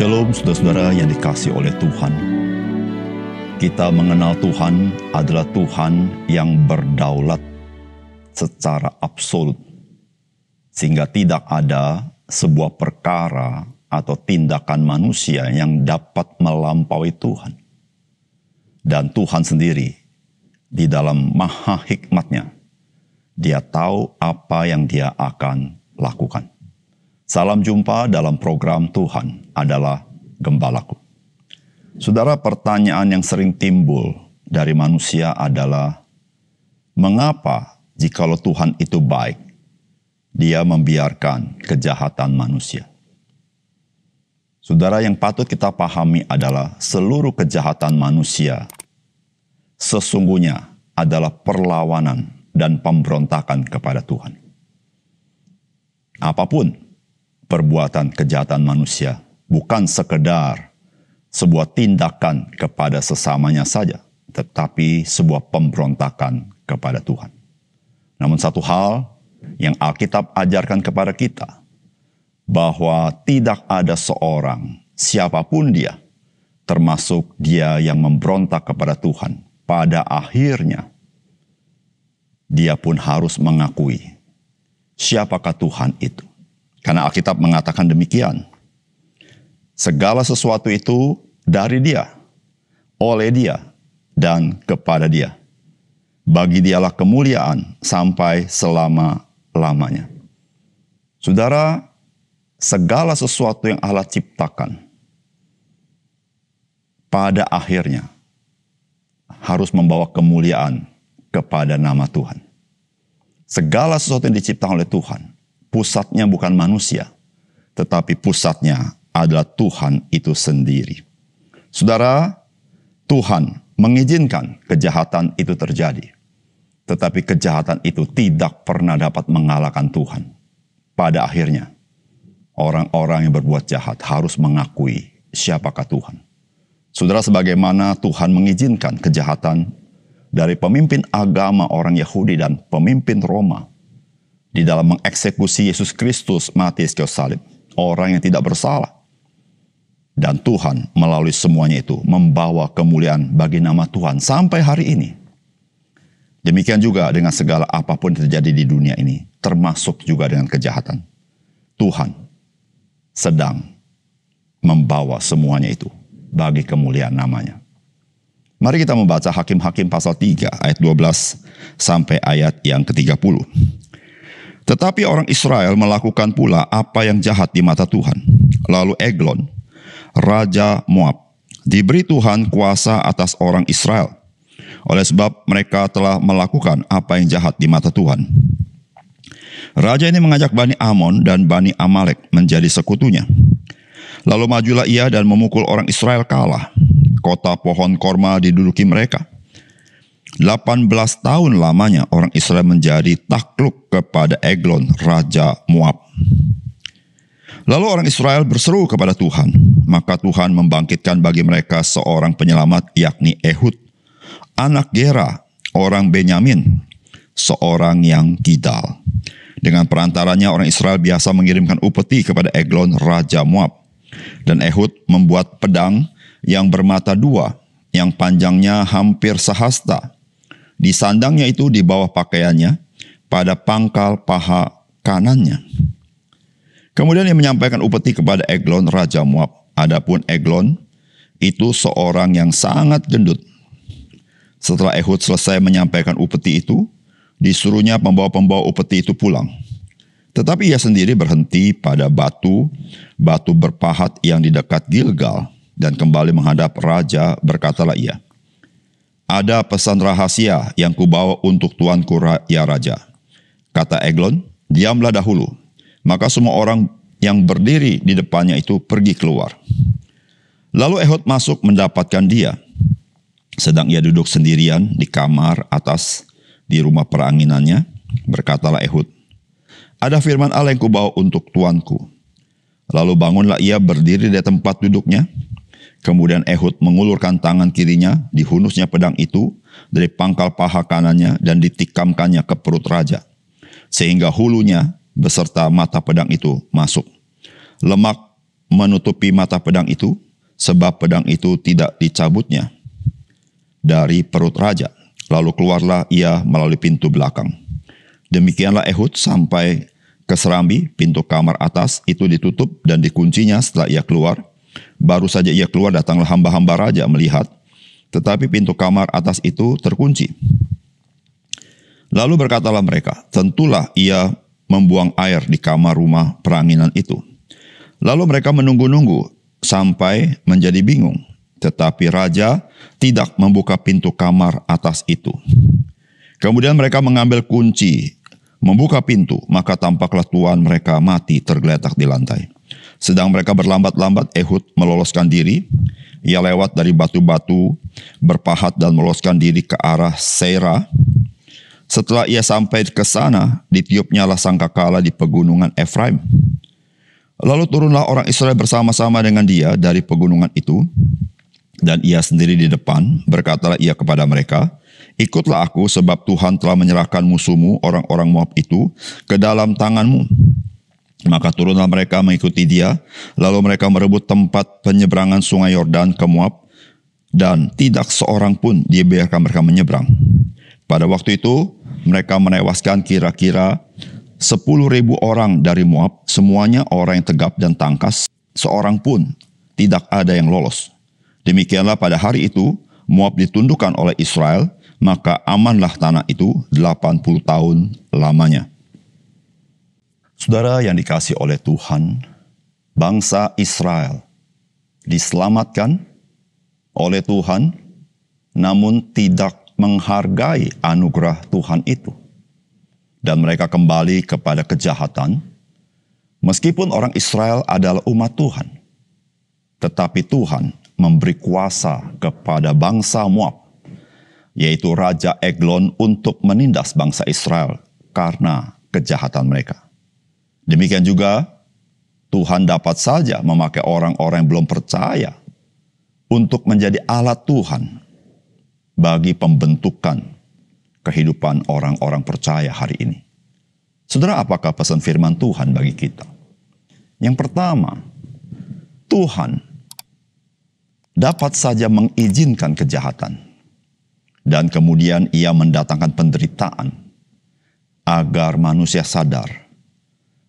Shalom saudara-saudara yang dikasih oleh Tuhan. Kita mengenal Tuhan adalah Tuhan yang berdaulat secara absolut. Sehingga tidak ada sebuah perkara atau tindakan manusia yang dapat melampaui Tuhan. Dan Tuhan sendiri di dalam maha hikmatnya, dia tahu apa yang dia akan lakukan. Salam jumpa dalam program Tuhan adalah gembalaku. Saudara, pertanyaan yang sering timbul dari manusia adalah mengapa jikalau Tuhan itu baik, dia membiarkan kejahatan manusia. Saudara, yang patut kita pahami adalah seluruh kejahatan manusia sesungguhnya adalah perlawanan dan pemberontakan kepada Tuhan. Apapun perbuatan kejahatan manusia, bukan sekedar sebuah tindakan kepada sesamanya saja, tetapi sebuah pemberontakan kepada Tuhan. Namun satu hal yang Alkitab ajarkan kepada kita, bahwa tidak ada seorang, siapapun dia, termasuk dia yang memberontak kepada Tuhan, pada akhirnya dia pun harus mengakui siapakah Tuhan itu. Karena Alkitab mengatakan demikian. Segala sesuatu itu dari dia, oleh dia, dan kepada dia. Bagi dialah kemuliaan sampai selama-lamanya. Saudara, segala sesuatu yang Allah ciptakan pada akhirnya harus membawa kemuliaan kepada nama Tuhan. Segala sesuatu yang diciptakan oleh Tuhan pusatnya bukan manusia, tetapi pusatnya adalah Tuhan itu sendiri. Saudara, Tuhan mengizinkan kejahatan itu terjadi, tetapi kejahatan itu tidak pernah dapat mengalahkan Tuhan. Pada akhirnya, orang-orang yang berbuat jahat harus mengakui siapakah Tuhan. Saudara, sebagaimana Tuhan mengizinkan kejahatan dari pemimpin agama orang Yahudi dan pemimpin Roma di dalam mengeksekusi Yesus Kristus mati di salib. Orang yang tidak bersalah. Dan Tuhan melalui semuanya itu membawa kemuliaan bagi nama Tuhan sampai hari ini. Demikian juga dengan segala apapun yang terjadi di dunia ini, termasuk juga dengan kejahatan. Tuhan sedang membawa semuanya itu bagi kemuliaan namanya. Mari kita membaca Hakim-Hakim pasal 3 ayat 12 sampai ayat yang ke-30. Tetapi orang Israel melakukan pula apa yang jahat di mata Tuhan. Lalu Eglon, Raja Moab, diberi Tuhan kuasa atas orang Israel. Oleh sebab mereka telah melakukan apa yang jahat di mata Tuhan. Raja ini mengajak Bani Amon dan Bani Amalek menjadi sekutunya. Lalu majulah ia dan memukul orang Israel kalah. Kota pohon korma diduduki mereka. 18 tahun lamanya orang Israel menjadi takluk kepada Eglon, Raja Moab. Lalu orang Israel berseru kepada Tuhan, maka Tuhan membangkitkan bagi mereka seorang penyelamat yakni Ehud, anak Gera, orang Benyamin, seorang yang kidal. Dengan perantaranya orang Israel biasa mengirimkan upeti kepada Eglon Raja Moab. Dan Ehud membuat pedang yang bermata dua, yang panjangnya hampir sehasta, Disandangnya itu di bawah pakaiannya pada pangkal paha kanannya. Kemudian ia menyampaikan upeti kepada Eglon Raja Moab. Adapun Eglon itu seorang yang sangat gendut. Setelah Ehud selesai menyampaikan upeti itu, disuruhnya pembawa-pembawa upeti itu pulang. Tetapi ia sendiri berhenti pada batu, batu berpahat yang di dekat Gilgal, dan kembali menghadap raja, berkatalah ia, ada pesan rahasia yang kubawa untuk tuanku ya raja. Kata Eglon, diamlah dahulu. Maka semua orang yang berdiri di depannya itu pergi keluar. Lalu Ehud masuk mendapatkan dia. Sedang ia duduk sendirian di kamar atas di rumah peranginannya. Berkatalah Ehud, ada firman Allah yang kubawa untuk tuanku. Lalu bangunlah ia berdiri di tempat duduknya, Kemudian Ehud mengulurkan tangan kirinya, dihunusnya pedang itu dari pangkal paha kanannya dan ditikamkannya ke perut raja. Sehingga hulunya beserta mata pedang itu masuk. Lemak menutupi mata pedang itu, sebab pedang itu tidak dicabutnya dari perut raja. Lalu keluarlah ia melalui pintu belakang. Demikianlah Ehud sampai ke Serambi, pintu kamar atas itu ditutup dan dikuncinya setelah ia keluar Baru saja ia keluar datanglah hamba-hamba raja melihat, tetapi pintu kamar atas itu terkunci. Lalu berkatalah mereka, tentulah ia membuang air di kamar rumah peranginan itu. Lalu mereka menunggu-nunggu sampai menjadi bingung. Tetapi raja tidak membuka pintu kamar atas itu. Kemudian mereka mengambil kunci, membuka pintu, maka tampaklah tuan mereka mati tergeletak di lantai. Sedang mereka berlambat-lambat, Ehud meloloskan diri. Ia lewat dari batu-batu, berpahat dan meloloskan diri ke arah Seira. Setelah ia sampai ke sana, ditiupnya ditiupnyalah sangkakala di pegunungan Efraim. Lalu turunlah orang Israel bersama-sama dengan dia dari pegunungan itu, dan ia sendiri di depan, berkatalah ia kepada mereka, Ikutlah aku sebab Tuhan telah menyerahkan musuhmu orang-orang Moab itu ke dalam tanganmu. Maka turunlah mereka mengikuti dia, lalu mereka merebut tempat penyeberangan sungai Yordan ke Moab, dan tidak seorang pun dibiarkan mereka menyeberang. Pada waktu itu, mereka menewaskan kira-kira 10.000 orang dari Moab, semuanya orang yang tegap dan tangkas, seorang pun tidak ada yang lolos. Demikianlah pada hari itu, Moab ditundukkan oleh Israel, maka amanlah tanah itu 80 tahun lamanya. Saudara yang dikasih oleh Tuhan, bangsa Israel diselamatkan oleh Tuhan, namun tidak menghargai anugerah Tuhan itu, dan mereka kembali kepada kejahatan. Meskipun orang Israel adalah umat Tuhan, tetapi Tuhan memberi kuasa kepada bangsa Moab, yaitu Raja Eglon, untuk menindas bangsa Israel karena kejahatan mereka. Demikian juga Tuhan dapat saja memakai orang-orang yang belum percaya untuk menjadi alat Tuhan bagi pembentukan kehidupan orang-orang percaya hari ini. Saudara, apakah pesan firman Tuhan bagi kita? Yang pertama, Tuhan dapat saja mengizinkan kejahatan dan kemudian ia mendatangkan penderitaan agar manusia sadar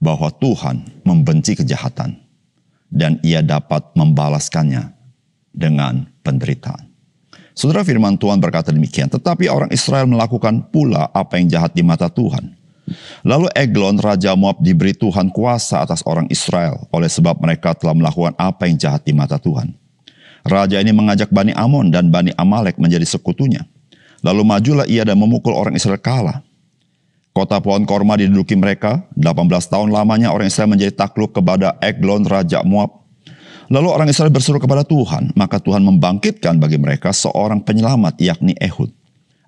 bahwa Tuhan membenci kejahatan dan ia dapat membalaskannya dengan penderitaan. Saudara firman Tuhan berkata demikian, tetapi orang Israel melakukan pula apa yang jahat di mata Tuhan. Lalu Eglon Raja Moab diberi Tuhan kuasa atas orang Israel oleh sebab mereka telah melakukan apa yang jahat di mata Tuhan. Raja ini mengajak Bani Amon dan Bani Amalek menjadi sekutunya. Lalu majulah ia dan memukul orang Israel kalah. Kota pohon korma diduduki mereka, 18 tahun lamanya orang Israel menjadi takluk kepada Eglon Raja Moab. Lalu orang Israel berseru kepada Tuhan, maka Tuhan membangkitkan bagi mereka seorang penyelamat yakni Ehud,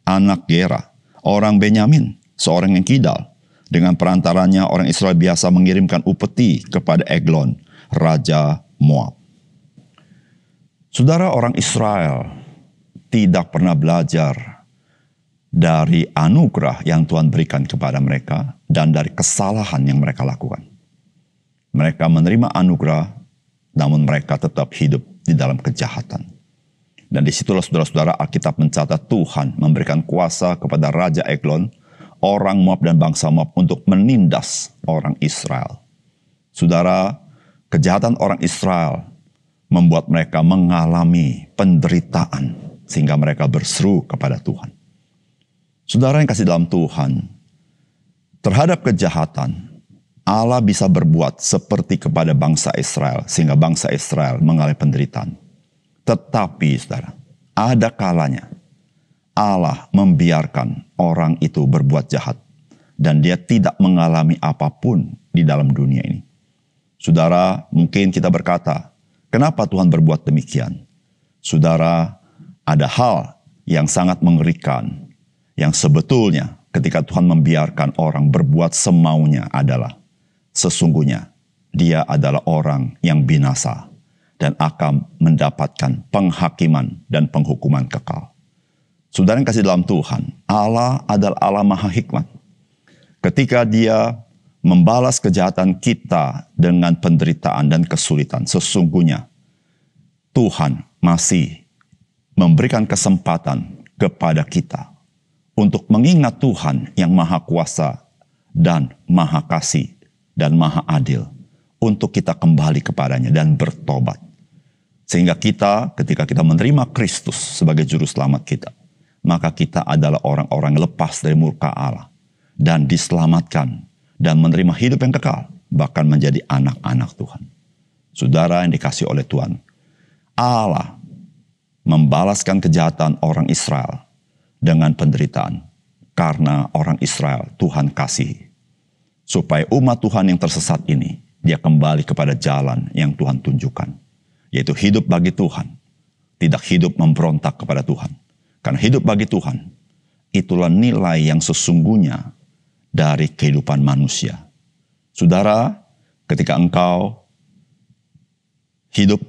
anak Gera, orang Benyamin, seorang yang kidal. Dengan perantaranya orang Israel biasa mengirimkan upeti kepada Eglon, Raja Moab. Saudara orang Israel tidak pernah belajar dari anugerah yang Tuhan berikan kepada mereka dan dari kesalahan yang mereka lakukan. Mereka menerima anugerah, namun mereka tetap hidup di dalam kejahatan. Dan disitulah saudara-saudara Alkitab mencatat Tuhan memberikan kuasa kepada Raja Eglon, orang Moab dan bangsa Moab untuk menindas orang Israel. Saudara, kejahatan orang Israel membuat mereka mengalami penderitaan sehingga mereka berseru kepada Tuhan. Saudara yang kasih dalam Tuhan, terhadap kejahatan, Allah bisa berbuat seperti kepada bangsa Israel, sehingga bangsa Israel mengalami penderitaan. Tetapi, saudara, ada kalanya Allah membiarkan orang itu berbuat jahat, dan dia tidak mengalami apapun di dalam dunia ini. Saudara, mungkin kita berkata, "Kenapa Tuhan berbuat demikian?" Saudara, ada hal yang sangat mengerikan yang sebetulnya ketika Tuhan membiarkan orang berbuat semaunya adalah sesungguhnya dia adalah orang yang binasa dan akan mendapatkan penghakiman dan penghukuman kekal. Saudara yang kasih dalam Tuhan, Allah adalah Allah maha hikmat. Ketika dia membalas kejahatan kita dengan penderitaan dan kesulitan, sesungguhnya Tuhan masih memberikan kesempatan kepada kita untuk mengingat Tuhan yang Maha Kuasa dan Maha Kasih dan Maha Adil untuk kita kembali kepadanya dan bertobat. Sehingga kita ketika kita menerima Kristus sebagai juru selamat kita, maka kita adalah orang-orang lepas dari murka Allah dan diselamatkan dan menerima hidup yang kekal, bahkan menjadi anak-anak Tuhan. Saudara yang dikasih oleh Tuhan, Allah membalaskan kejahatan orang Israel dengan penderitaan. Karena orang Israel Tuhan kasih Supaya umat Tuhan yang tersesat ini, dia kembali kepada jalan yang Tuhan tunjukkan. Yaitu hidup bagi Tuhan. Tidak hidup memberontak kepada Tuhan. Karena hidup bagi Tuhan, itulah nilai yang sesungguhnya dari kehidupan manusia. Saudara, ketika engkau hidup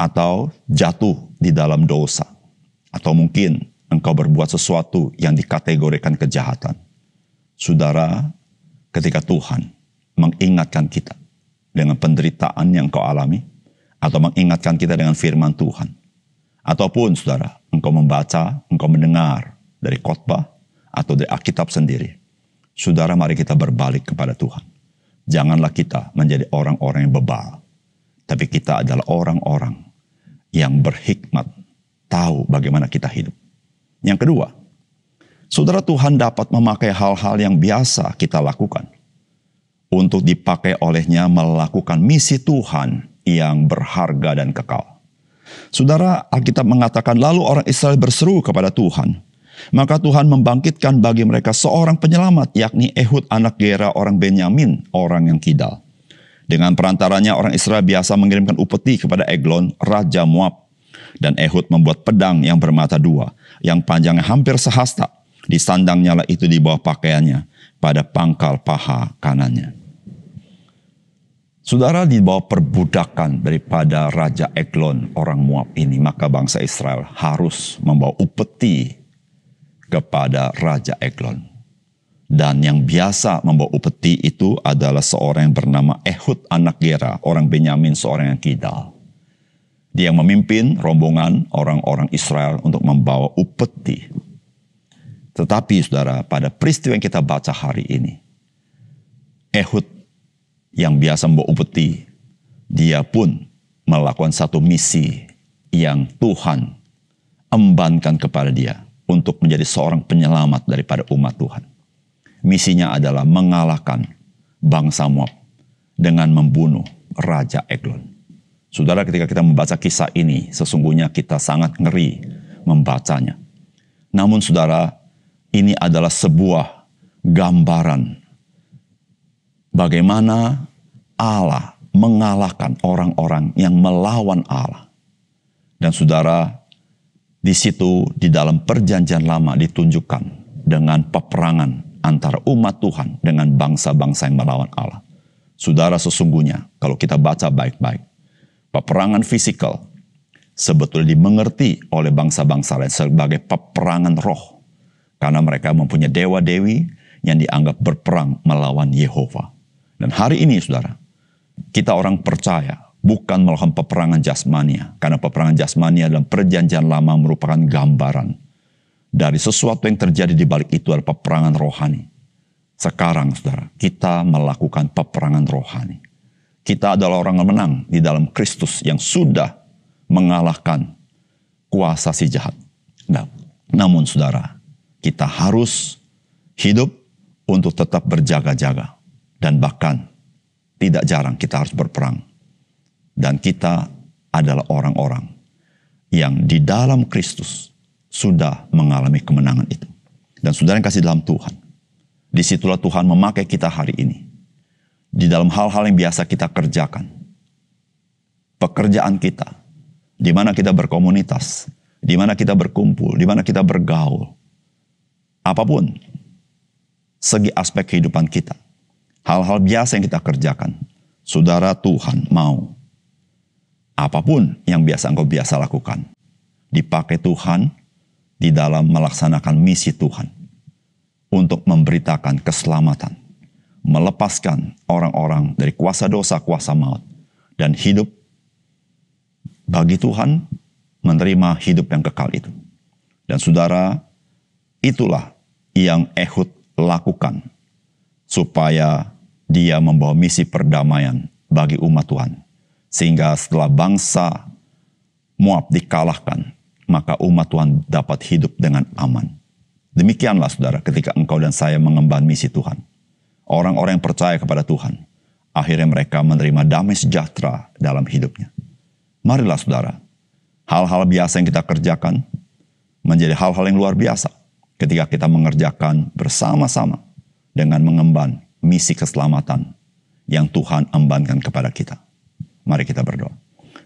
atau jatuh di dalam dosa, atau mungkin engkau berbuat sesuatu yang dikategorikan kejahatan. Saudara, ketika Tuhan mengingatkan kita dengan penderitaan yang kau alami, atau mengingatkan kita dengan firman Tuhan, ataupun saudara, engkau membaca, engkau mendengar dari khotbah atau dari Alkitab sendiri. Saudara, mari kita berbalik kepada Tuhan. Janganlah kita menjadi orang-orang yang bebal, tapi kita adalah orang-orang yang berhikmat, tahu bagaimana kita hidup. Yang kedua, saudara Tuhan dapat memakai hal-hal yang biasa kita lakukan untuk dipakai olehnya melakukan misi Tuhan yang berharga dan kekal. Saudara, Alkitab mengatakan lalu orang Israel berseru kepada Tuhan. Maka Tuhan membangkitkan bagi mereka seorang penyelamat yakni Ehud anak Gera orang Benyamin, orang yang kidal. Dengan perantaranya orang Israel biasa mengirimkan upeti kepada Eglon, Raja Moab dan Ehud membuat pedang yang bermata dua, yang panjangnya hampir sehasta. Di sandangnya lah itu di bawah pakaiannya, pada pangkal paha kanannya. Saudara di bawah perbudakan daripada Raja Eglon orang Moab ini, maka bangsa Israel harus membawa upeti kepada Raja Eglon. Dan yang biasa membawa upeti itu adalah seorang yang bernama Ehud anak Gera, orang Benyamin, seorang yang kidal. Dia yang memimpin rombongan orang-orang Israel untuk membawa upeti. Tetapi saudara, pada peristiwa yang kita baca hari ini, Ehud yang biasa membawa upeti, dia pun melakukan satu misi yang Tuhan embankan kepada dia untuk menjadi seorang penyelamat daripada umat Tuhan. Misinya adalah mengalahkan bangsa Moab dengan membunuh Raja Eglon. Saudara ketika kita membaca kisah ini, sesungguhnya kita sangat ngeri membacanya. Namun saudara, ini adalah sebuah gambaran bagaimana Allah mengalahkan orang-orang yang melawan Allah. Dan saudara, di situ di dalam perjanjian lama ditunjukkan dengan peperangan antara umat Tuhan dengan bangsa-bangsa yang melawan Allah. Saudara sesungguhnya, kalau kita baca baik-baik, peperangan fisikal sebetulnya dimengerti oleh bangsa-bangsa lain sebagai peperangan roh. Karena mereka mempunyai dewa-dewi yang dianggap berperang melawan Yehova. Dan hari ini saudara, kita orang percaya bukan melakukan peperangan jasmania. Karena peperangan jasmania dalam perjanjian lama merupakan gambaran dari sesuatu yang terjadi di balik itu adalah peperangan rohani. Sekarang saudara, kita melakukan peperangan rohani. Kita adalah orang yang menang di dalam Kristus yang sudah mengalahkan kuasa si jahat. Nah, namun saudara, kita harus hidup untuk tetap berjaga-jaga. Dan bahkan tidak jarang kita harus berperang. Dan kita adalah orang-orang yang di dalam Kristus sudah mengalami kemenangan itu. Dan saudara yang kasih dalam Tuhan. Disitulah Tuhan memakai kita hari ini di dalam hal-hal yang biasa kita kerjakan. Pekerjaan kita, di mana kita berkomunitas, di mana kita berkumpul, di mana kita bergaul. Apapun segi aspek kehidupan kita. Hal-hal biasa yang kita kerjakan. Saudara Tuhan mau apapun yang biasa engkau biasa lakukan. Dipakai Tuhan di dalam melaksanakan misi Tuhan untuk memberitakan keselamatan melepaskan orang-orang dari kuasa dosa, kuasa maut, dan hidup bagi Tuhan menerima hidup yang kekal itu. Dan saudara, itulah yang Ehud lakukan supaya dia membawa misi perdamaian bagi umat Tuhan. Sehingga setelah bangsa Moab dikalahkan, maka umat Tuhan dapat hidup dengan aman. Demikianlah saudara ketika engkau dan saya mengemban misi Tuhan. Orang-orang yang percaya kepada Tuhan, akhirnya mereka menerima damai sejahtera dalam hidupnya. Marilah saudara, hal-hal biasa yang kita kerjakan menjadi hal-hal yang luar biasa ketika kita mengerjakan bersama-sama dengan mengemban misi keselamatan yang Tuhan embankan kepada kita. Mari kita berdoa.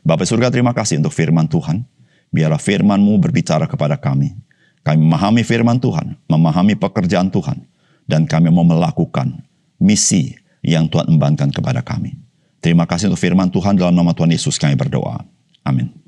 Bapak surga terima kasih untuk firman Tuhan. Biarlah firman-Mu berbicara kepada kami. Kami memahami firman Tuhan, memahami pekerjaan Tuhan, dan kami mau melakukan misi yang Tuhan embankan kepada kami. Terima kasih untuk firman Tuhan dalam nama Tuhan Yesus kami berdoa. Amin.